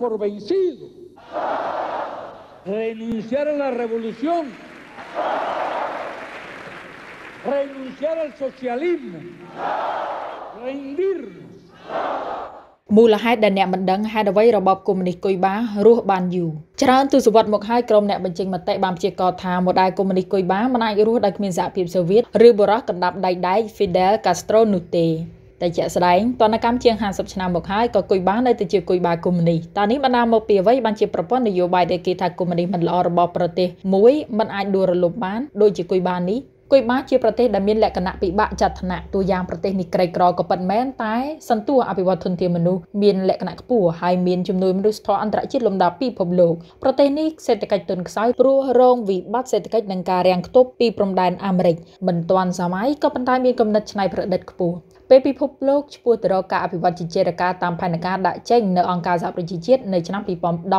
por vencido. Renunciar a la revolución. Renunciar al socialismo. Rendirnos. មូលហេតុដែលអ្នកមិនដឹងហេតុអ្វីរបបកុម្មុយនីសគុយបារស់បានយូរច្រើនទសវត្សរ៍មកហើយក្រុមអ្នកបញ្ចេញមតិបានព្យាករណ៍ថាម៉ូដែលកុម្មុយនីសគុយបាមិនអាចរស់ដោយគ្មានសហភាពសូវៀតឬបរិះកណ្ដាប់ដៃដៃ Fidel Castro នោះទេតែជាក់ស្ដែងតនកម្មជាង50ឆ្នាំមកហើយក៏គុយបានៅតែជាគុយបាកុម្មុយនីសតើនេះបណ្ដាលមកពីអ្វីបានជាប្រព័ន្ធនយោបាយដែលគេថាកុម្មុយនីសមិនល្អរបស់ប្រទេសមួយមិនអាចដួលរលំបានដូចជាគុយបានេះគុយបាជាប្រទេសដែលមានលក្ខណៈពិបាកចាត់ថ្នាក់ទូយ៉ាងប្រទេសនេះក្រីក្រក៏ប៉ុតមែនតែសន្ទុះអភិវឌ្ឍធនធានមនុស្សមានលក្ខណៈខ្ពស់ហើយមានជំនួយមនុស្សធម៌អន្តរជាតិលំដាប់ពិភពលោកប្រទេសនេះសេដ្ឋកិច្ចទន់ខ្សោយព្រោះរងវិបត្តិសេដ្ឋកិច្ចនិងការរាំងខ្ទប់ពីព្រំដែនអាមេរិកមិនទាន់សម័យក៏ប៉ុន្តែមានគំនិតច្នៃប្រឌិតខ្ពស់ពេលពិភពលោកឈ្មោះទៅរកការអភិវឌ្ឍជាជារការតាមផែនការដាក់ចេញនៅអង្គការសហប្រជាជាតិនៅឆ្នាំ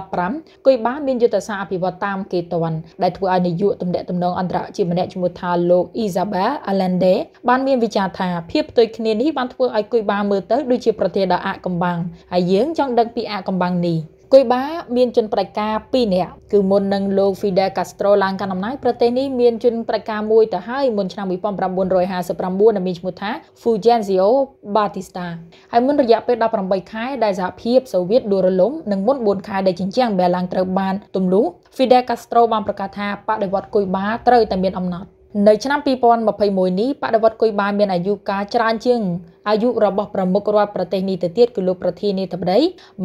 2015គុយបាមានយុទ្ធសាស្ត្រអភិវឌ្ឍតាមគេតនដែលធ្វើឲ្យនាយកតំណាក់តំណងអន្តរជាតិម្នាក់ឈ្មោះថាលោកលោកអ៊ីសាបែលអាឡែនដេបានមានវិចារថាភាពផ្ទុយគ្នានេះបានធ្វើឲ្យគុយបាមើលទៅដូចជាប្រទេសដ៏អាក់កំបាំងហើយយើងចង់ដឹងពីអាក់កំបាំងនេះគុយបាមានជនប្រតិការ2នាក់គឺមុននឹងលោក Fidel Castro ឡើងកាន់អំណាចប្រទេសនេះមានជនប្រតិការមួយទៅហើយមុនឆ្នាំ1959ដែលមានឈ្មោះថា Fulgencio Batista ហើយមុនរយៈពេល18ខែដែលសហភាពសូវៀតដួលរលំនិងមុន4ខែដែលជញ្ជាំងបែរឡើងត្រូវបានទម្លុះ Fidel Castro បានប្រកាសថាបដិវត្តគុយបាត្រូវតែមានអំណត់នៅឆ្នាំ2021នេះបដិវត្តគុយបាមានអាយុកាលច្រើនជាងអាយុរបស់ប្រមុខរដ្ឋប្រទេសនេះទៅទៀតគឺលោកប្រធានាធិបតី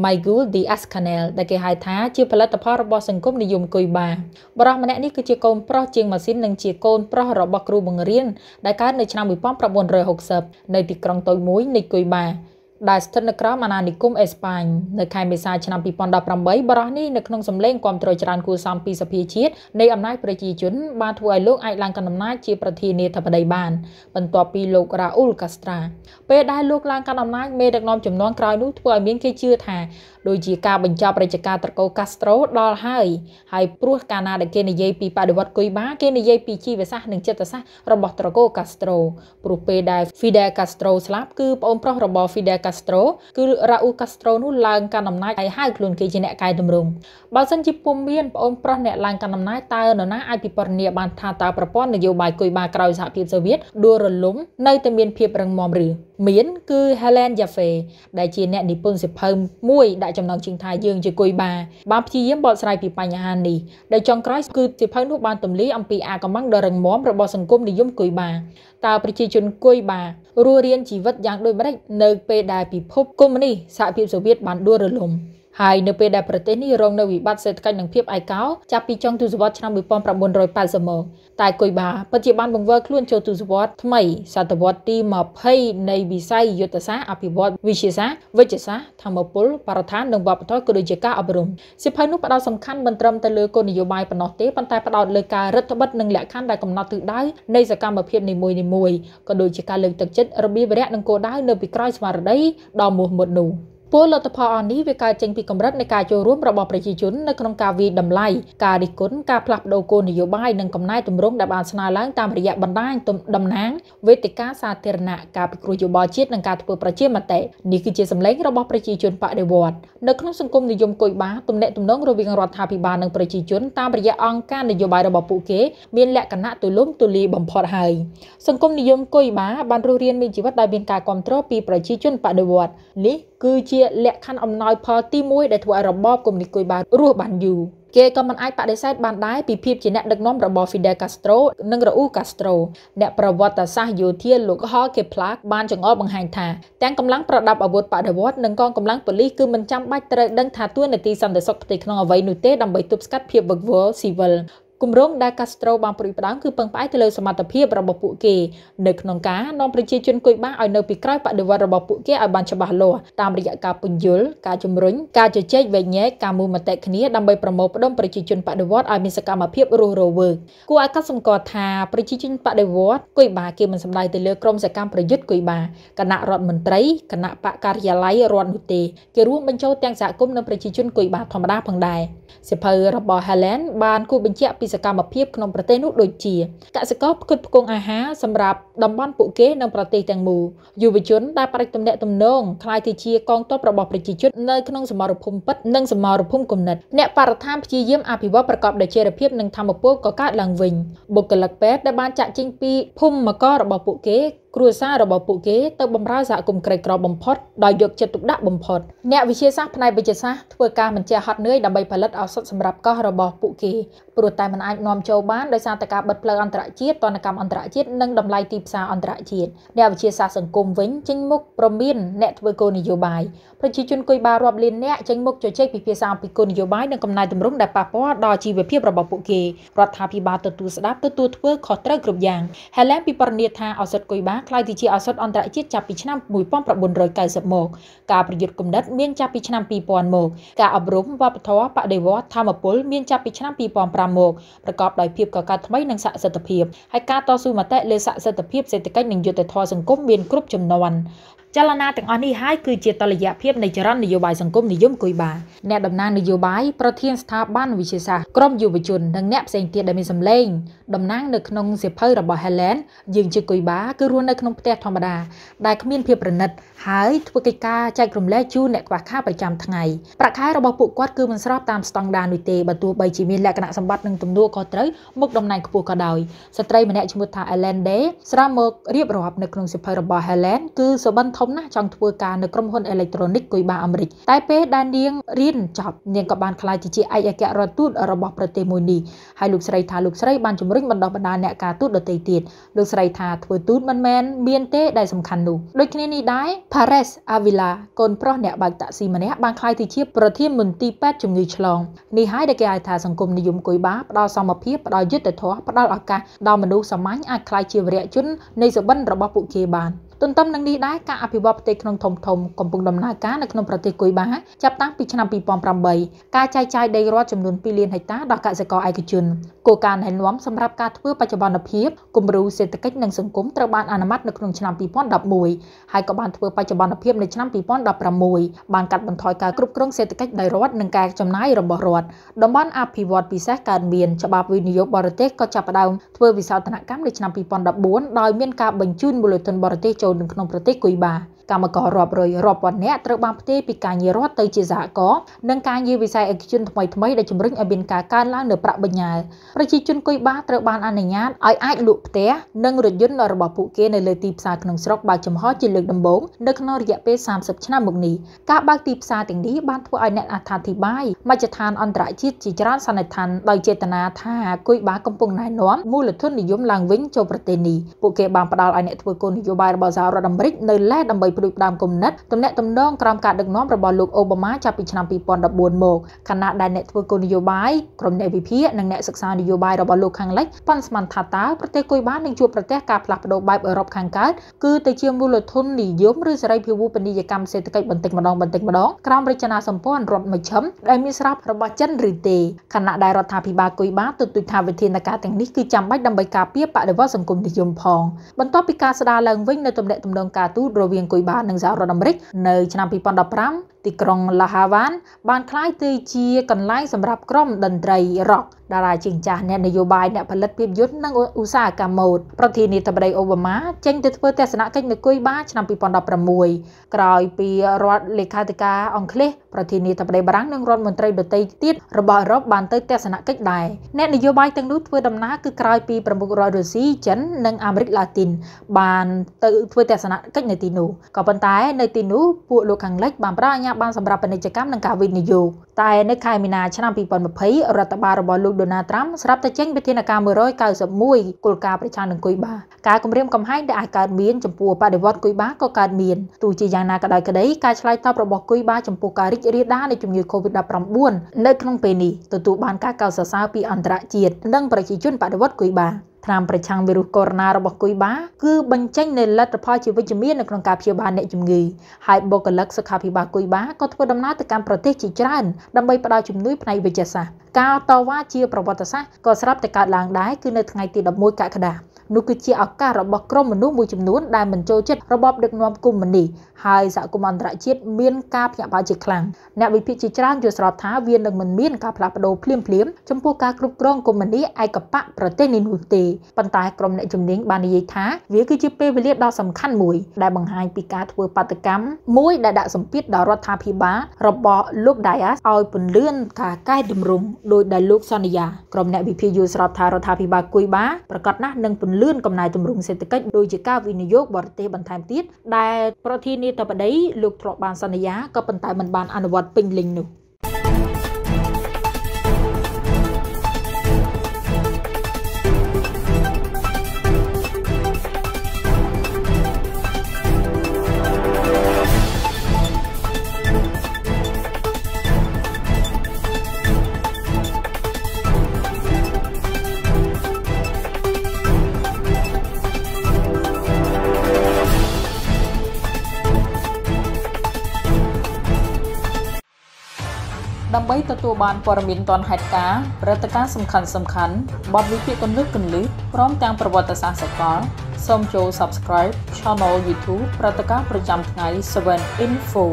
Miguel Diaz-Canel ដែលគេហៅថាជាផលិតផលរបស់សង្គមនិយមគុយបាបរិសម្នាក់នេះគឺជាកូនប្រុសជាងម៉ាស៊ីននិងជាកូនប្រុសរបស់គ្រូបង្រៀនដែលកើតនៅឆ្នាំ1960នៅទីក្រុងតុយមួយនៃគុយបាដែលស្ថិតនៅក្រោមអាណានិគមអេស្ប៉ាញនៅខែមេសាឆ្នាំ2018បរិះនេះនៅក្នុងសម្លេងគាំទ្រច្រើនគួរសមពីសភាជាតិនៃអំណាចប្រជាជនបានធ្វើឲ្យលោកអាចឡើងកាន់អំណាចជាប្រធានាធិបតីបាន បន្ទាប់ពីលោក Raul Castro ពេលដែលលោកឡើងកាន់អំណាចមេដឹកនាំចំនួនក្រោយនោះធ្វើឲ្យមានគេជឿថាដូចជាការបញ្ចប់រជ្ជកាលត្រកូលកាស្ត្រូដល់ហើយហើយព្រោះកាលណាដែលគេនិយាយពីបដិវត្តគុយបា គេនិយាយពីជីវសាស្ត្រនិងចិត្តសាស្ត្ររបស់ត្រកូលកាស្ត្រូព្រោះពេលដែល Fidel Castro ស្លាប់គឺប្អូនប្រុសរបស់ Fidel Castro គឺ Raúl Castro នោះឡើងកាន់អំណាចហើយហៅខ្លួនគេជាអ្នកកែតម្រង់បើសិនជាពុំមានប្អូនប្រុសអ្នកឡើងកាន់អំណាចតើនរណាអាចពិពណ៌នាបានថាតើប្រព័ន្ធនយោបាយគុយបាក្រោយសហភាពសូវៀតដួលរលំនៅតែមានភាពរឹងមាំឬមានគឺ Helen Jaffe ដែលជាអ្នកនិពន្ធសិភៅមួយដាក់ចំណងជើងថាយើងជាគុយបាបានព្យាយាមបកស្រាយពីបញ្ហានេះដោយចុងក្រោយគឺសិភៅនោះបានទម្លាយអំពីអាកម្មាំងដ៏រឹងមាំរបស់សង្គមនិយមគុយបាតើប្រជាជនគុយបារស់រានជីវិតយ៉ាងដូចម្តេចនៅ ពេលដែលពិភពកុម្មុយនីសសហភាពសូវៀតបានដួលរលំ។ហើយនៅពេលដែលប្រទេសនេះរងនៅវិបត្តិសេដ្ឋកិច្ចនិងភាពឯកោចាប់ពីចុងទសវត្សរ៍ឆ្នាំ1980មកតែគុយបាពិតជាបានបង្វិលខ្លួនចូលទសវត្សរ៍ថ្មីសតវត្សរ៍ទី20នៃវិស័យយុទ្ធសាស្ត្រអភិវឌ្ឍវិទ្យាសាស្ត្រវិទ្យាសាស្ត្រធម្មពលបរិស្ថាននិងវប្បធម៌ក៏ដូចជាការអប់រំសិភៅនោះផ្ដោតសំខាន់មិនត្រឹមតែលើគោលនយោបាយប៉ុណ្ណោះទេប៉ុន្តែផ្ដោតលើការរដ្ឋបិទនិងលក្ខខណ្ឌដែលកំណត់ទិសដៅនៃសកម្មភាពនីមួយៗក៏ដូចជាការលើកទឹកចិត្តរបៀបរយៈនិងគោលដៅនៅពីក្រោយស្មារតីដ៏មោះមុតនោះ។ពលលទ្ធផលអននេះវាកើតចេញពីកម្រិតនៃការចូលរួមរបស់ប្រជាជននៅក្នុងការវិយតម្លៃការរិះគន់ការផ្លាស់ប្តូរគោលនយោបាយនិងកំណែទម្រង់ដែលបានស្នើឡើងតាមរយៈបណ្ដាញតំណាងវេទិកាសាធារណៈការពិគ្រោះយោបល់ជាតិនិងការធ្វើប្រជាមតិនេះគឺជាសម្លេងរបស់ប្រជាជនបដិវត្តនៅក្នុងសង្គមនិយមកុយបាទំនាក់ទំនងរវាងរដ្ឋាភិបាលនិងប្រជាជន តាមរយៈអង្គការនយោបាយរបស់ពួកគេមានលក្ខណៈទូលំទូលាយបំផុតហើយសង្គមនិយមកុយបាបានរស់រានមានជីវិតដោយមានការគ្រប់គ្រងពីប្រជាជនបដិវត្តនេះគឺជាលក្ខខណ្ឌអំណោយផលទី1ដែលធ្វើឲ្យរបបកុម្មុយនីសគុយបារស់បានយូរគេក៏មិនអាចបដិសេធបានដែរពីភាពជាអ្នកដឹកនាំរបស់ Fidel Castro និង Raúl Castro អ្នកប្រវត្តិសាស្ត្រយោធាលោក Hall Kepler បានចង្អុលបង្ហាញថាទាំងកម្លាំងប្រដាប់អាវុធបដិវត្តនិងកងកម្លាំងប៉ូលីសគឺមិនចាំបាច់ត្រូវដឹងថាទួលនីតិសន្តិសុខផ្ទៃក្នុងអ្វីនោះទេដើម្បីទប់ស្កាត់ភាពវឹកវរស៊ីវិលគម្រោងដែលកាស្ត្រូបានប្រយុទ្ធផ្ដើមគឺពឹងផ្អែកទៅលើសមត្ថភាពរបស់ពួកគេនៅក្នុងការនាំប្រជាជនគុយបាឲ្យនៅពីក្រោយបដិវត្តរបស់ពួកគេឲ្យបានច្បាស់លាស់តាមរយៈការពន្យល់ការជំរុញការជជែកវែកញែកការមូលមតិគ្នាដើម្បីប្រមូលផ្ដុំប្រជាជនបដិវត្តឲ្យមានសកម្មភាពរស់រវើកគួរឲ្យកត់សម្គាល់ថាប្រជាជនបដិវត្តគុយបាគេមិនសម្ដៅទៅលើក្រុម សកម្មប្រយុទ្ធគុយបាគណៈរដ្ឋមន្ត្រីគណៈបកការិយាល័យរដ្ឋនោះទេគេរួមបញ្ចូលទាំងសហគមន៍និងប្រជាជនគុយបាធម្មតាផងដែរ។សិភៅរបស់ Helen បានគូបញ្ជាក់ពីសកម្មភាពក្នុងប្រទេសនោះដូចជាកសិករផ្គត់ផ្គង់អាហារសម្រាប់តំបន់ពួកគេនិងប្រទេសទាំងមូលយុវជនដែលប្រាច់ទំនាក់ទំនងคล้ายទៅជាកងទ័ពរបស់ប្រជាជននៅក្នុងសមរភូមិពិតនិងសមរភូមិគំនិតអ្នកបរិស្ថានព្យាយាមអភិវឌ្ឍប្រកបដោយចីរភាពនិងធម៌ពលក៏កើតឡើងវិញបុគ្គលិកពេទ្យដែលបានចាក់ចេញពីភូមិមករបស់ពួកគេគ្រួសាររបស់ពួកគេទៅបម្រើសហគមន៍ក្រីក្របំផុតដោយយកចិត្តទុកដាក់បំផុតអ្នកវិទ្យាសាស្ត្រផ្នែកវិទ្យាសាស្ត្រធ្វើការមិនចេះហត់នឿយដើម្បីផលិតឱសថសម្រាប់កោះរបស់ពួកគេព្រោះតែมันអាចនាំចូលបានដោយសារតែការបិទផ្លូវអន្តរជាតិតនកម្មអន្តរជាតិនិងតម្លៃទីផ្សារអន្តរជាតិអ្នកវិទ្យាសាស្ត្រសង្គមវិញចេញមុខប្រមានអ្នកធ្វើគោលនយោបាយប្រជាជនកុយបារាប់លាននាក់ចេញមុខជជែកពិភាក្សាអំពីគោលនយោបាយនិងកំណែតម្រង់ដែលប៉ះពាល់ដល់ជីវភាពរបស់ពួកគេរដ្ឋាភិបាលទទួលស្ដាប់ទទួលធ្វើខុសត្រូវគ្រប់យ៉ាងហេឡែនពីបរិនិតថាឱសថគុយបាខ្ល้ายទៅជាឱសថអន្តរជាតិចាប់ពីឆ្នាំ1990មកការប្រយុទ្ធគំនិតមានចាប់ពីឆ្នាំ2000មកការអប់រំវប្បធម៌បដិវត្តធម្មពលមានចាប់ពីឆ្នាំ2005មកប្រកបដោយភាពកកើតថ្មីនិងសក្តិសិទ្ធិភាពហើយការតស៊ូមតិលើសក្តិសិទ្ធិភាពសេដ្ឋកិច្ចនិងយុត្តិធម៌សង្គមមានគ្រប់ចំនួនចលនាទាំងអស់នេះហើយគឺជាតលយៈភាពនៃចរន្តនយោបាយសង្គមនិយមគុយបាអ្នកតំណាងនយោបាយប្រធានស្ថាប័នវិជាសាស្ត្រក្រមយុវជននិងអ្នកផ្សេងទៀតដែលមានសម្លេងតំណាងនៅក្នុងសៀវភៅរបស់ Helen យើងជាគុយបាគឺរស់នៅក្នុងផ្ទះធម្មតាដែលគ្មានភាពប្រណិតហើយធ្វើកិច្ចការចែករំលែកជូនអ្នកខ្វះខាតប្រចាំថ្ងៃប្រាក់ខែរបស់ពួកគាត់គឺមិនស្របតាមស្តង់ដារនោះទេបើទោះបីជាមានលក្ខណៈសម្បត្តិនិងទំនួលខុសត្រូវមុខតំណែងខ្ពស់ក៏ដោយស្ត្រីម្នាក់ឈ្មោះថា Helen Day ស្រាប់មករៀបរាប់នៅក្នុងសៀវភៅរបស់ Helen គឺសុបិនធំមណាស់ចង់ធ្វើការនៅក្រុមហ៊ុនអេឡិចត្រូនិកគុយបាអាមេរិកតែពេលដែលនាងរៀនចប់នាងក៏បានក្លាយជាឯកអគ្គរដ្ឋទូតរបស់ប្រទេសមួយនេះហើយលោកស្រីថាលោកស្រីបានជំរុញបណ្ដុះបណ្ដាលអ្នកការទូតដទៃទៀតលោកស្រីថាធ្វើទូតមិនមែនមានទេដែលសំខាន់នោះដូចគ្នានេះដែរ Pares Avila កូនប្រុសអ្នកបើកតាក់ស៊ីម្នាក់បានក្លាយជាប្រធានមន្ទីរពេទ្យជំងឺឆ្លងនេះហើយដែលគេហៅថាសង្គមនិយមគុយបាផ្ដល់សមភាពផ្ដល់យុត្តិធម៌ផ្ដល់ឱកាសដល់មនុស្សសាមញ្ញអាចក្លាយជាវរៈជននៃសុបិនរបស់ពួកគេបាន។ទន្ទឹមនឹងនេះដែរការអភិវឌ្ឍផ្ទៃក្នុងធំធំកំពុងដំណើរការនៅក្នុងប្រទេសគុយបាចាប់តាំងពីឆ្នាំ2008ការចែកចាយដីរដ្ឋចំនួន2លានហិកតាដល់កសិករឯកជនគោលការណ៍ណែនាំសម្រាប់ការធ្វើបច្ចុប្បន្នភាពគំរូសេដ្ឋកិច្ចនិងសង្គមត្រូវបានអនុម័តនៅក្នុងឆ្នាំ2011ហើយក៏បានធ្វើបច្ចុប្បន្នភាពនៅឆ្នាំ2016បានកាត់បន្ថយការគ្រប់គ្រងសេដ្ឋកិច្ចដោយរដ្ឋនិងការចំណាយរបស់រដ្ឋតំបន់អភិវឌ្ឍពិសេសកើតមានច្បាប់វិនិយោគបរទេសក៏ចាប់ផ្ដើមធ្វើវិសោធនកម្មនៅឆ្នាំ2014ដោយមានការបញ្ជូនមូលធនបរទេសចូលចូលនៅក្នុងប្រទេសគុយបា។កម្មកររាប់រយរាប់ពាន់នាក់ត្រូវបានផ្ទេរពីការងាររដ្ឋទៅជាសហករណ៍និងការងារវិស័យឯកជនថ្មីថ្មីដែលជំរុញឲ្យមាន ការកើនឡើងនៅ ប្រាក់បញ្ញើប្រជាជនគុយបាត្រូវបានអនុញ្ញាតឲ្យអាចលក់ផ្ទះនិងរថយន្តរបស់ពួកគេនៅលើទីផ្សារក្នុងស្រុកបើចំហជាលើកដំបូងនៅក្នុងរយៈពេល30ឆ្នាំមកនេះការបើកទីផ្សារទាំងនេះបានធ្វើឲ្យអ្នកអត្ថាធិប្បាយមជ្ឈដ្ឋានអន្តរជាតិជាច្រើន សន្និដ្ឋានដោយចេតនាថាគុយបាកំពុងណែនាំមូលធននិយមឡើងវិញចូលប្រទេសនេះពួកគេបានផ្ដល់ឲ្យអ្នកធ្វើគោលនយោបាយរបស់សហរដ្ឋអាមេរិកនៅលេះដើម្បីផ្ដួចផ្ដើមគំនិតទំនាក់ទំនងក្រោមការដឹកនាំរបស់លោកអូបាម៉ាចាប់ពីឆ្នាំ2014មកខណៈដែលអ្នកធ្វើគោលនយោបាយក្រុមអ្នកវិភាគនិងអ្នកសិក្សានយោបាយរបស់លោកខាងលិចប៉ាន់ស្មានថាតើប្រទេសគុយបានឹងជួបប្រទះការផ្លាស់ប្ដូរបែបអឺរ៉ុបខាងកើតគឺទៅជាមូលធននិយមឬសេរីភាវូបនីយកម្មសេដ្ឋកិច្ចបន្តិចម្ដងបន្តិចម្ដង ក្រោមរចនាសម្ព័ន្ធរដ្ឋមជ្ឈិមដែលមានស្រាប់របស់ចិនឬទេខណៈដែលរដ្ឋាភិបាលគុយបាទទូចថាវិធានការទាំងនេះគឺចាំបាច់ដើម្បីការពារបដិវត្តសង្គមនិយមផងបន្ទាប់ពីការស្ដារឡើងវិញនៅទំនាក់ទំនងការទូតរវាងគុយបាលនឹងសហរដ្ឋអាមេរិកនៅឆ្នាំ2015ទីក្រុងឡាហាវ៉ាន់បានក្លាយទៅជាកន្លែងសម្រាប់ក្រុមតន្ត្រីរ៉ុកតារាជាងចាស់អ្នកនយោបាយអ្នកផលិតភាពយន្តនិងឧស្សាហកម្មម៉ូដប្រធានាធិបតីអូបាម៉ាចេញទៅធ្វើទស្សនកិច្ចនៅគុយបាឆ្នាំ2016ក្រោយពីរដ្ឋលេខាធិការអង់គ្លេសប្រធានាធិបតីបារាំងនិងរដ្ឋមន្ត្រីដទៃទៀតរបស់អឺរ៉ុបបានទៅទស្សនកិច្ចដែរអ្នកនយោបាយទាំងនោះធ្វើដំណើរគឺក្រោយពីប្រមុខរដ្ឋរុស្ស៊ីចិននិងអាមេរិកឡាទីន បានទៅធ្វើទស្សនកិច្ចនៅទីនោះក៏ប៉ុន្តែនៅទីនោះពួកលោកខាងលិចបានប្រើអាញាបានសម្រាប់ពាណិជ្ជកម្មនិងការវិនិយោគតែនៅខែមីនាឆ្នាំ2020រដ្ឋបាលរបស់លោកដូណាត្រាំស្រាប់តែចេញវិធានការ191គោលការណ៍ប្រឆាំងនឹងគុយបាការគម្រាមកំហែងដែលអាចកើតមានចំពោះបដិវត្តគុយបាក៏កើតមានទោះជាយ៉ាងណាក៏ដោយក្តីការឆ្លើយតបរបស់គុយបាចំពោះការរីករាលដាលនៃជំងឺ Covid-19 នៅក្នុងពេលនេះទទួលបានការកោតសរសើរពីអន្តរជាតិនិងប្រជាជនបដិវត្តគុយបាថ្នាំប្រឆាំងវីរុសកូវីដ -19 របស់គុយបា គឺបញ្ចេញនូវលទ្ធផលជាវិជ្ជមាននៅក្នុងការព្យាបាលអ្នកជំងឺហើយបុគ្គលិកសុខាភិបាលគុយបាក៏ធ្វើដំណើរទៅកាន់ប្រទេសជាច្រើនដើម្បីផ្តល់ជំនួយផ្នែកវិទ្យាសាស្ត្រការតវ៉ាជាប្រវត្តិសាស្ត្រក៏ស្រាប់តែកើតឡើងដែរគឺនៅថ្ងៃទី11កក្កដានោះគឺជាឱកាសរបស់ក្រុមមនុស្សមួយចំនួនដែលមិនចូលចិត្តរបបដឹកនាំកុម្មុយនីហើយសហគមន៍អន្តរជាតិមានការភ្ញាក់ផ្អើលជាខ្លាំងអ្នកវិភាគជាច្រើនយល់ស្របថាវានឹងមិនមានការផ្លាស់ប្ដូរភ្លាមភ្លាមចំពោះការគ្រប់គ្រងកុម្មុយនីឯកបកប្រទេសនេះនោះទេប៉ុន្តែក្រុមអ្នកជំនាញបាននិយាយថាវាគឺជាពេលវេលាដ៏សំខាន់មួយដែលបង្ហាញពីការធ្វើបាតកម្មមួយដែលដាក់សម្ពាធដល់រដ្ឋាភិបាលរបស់លោក Dias ឲ្យពន្លឿនការកែតម្រង់ដោយដែលលោកសន្យាក្រុមអ្នកវិភាគយល់ស្របថារដ្ឋាភិបាលគុយបាប្រកាសណាស់នឹងពន្លឿនកំណែតម្រង់សេដ្ឋកិច្ចដោយជាការវិនិយោគបរទេសបន្ថែមទៀតដែលប្រធានាធិបតីលោកធ្លាប់បានសន្យាក៏ប៉ុន្តែមិនបានអនុវត្តពេញលេញនោះ។ដើម្បីទទួលបានព័ត៌មានទាន់ហេតុការណ៍ព្រឹត្តិការណ៍សំខាន់សំខាន់បទវិភាគកន្លឹះកន្លឹះព្រមទាំងប្រវត្តិសាស្ត្រសកលសូមចូល Subscribe Channel YouTube ព្រឹត្តិការណ៍ប្រចាំថ្ងៃ7 Info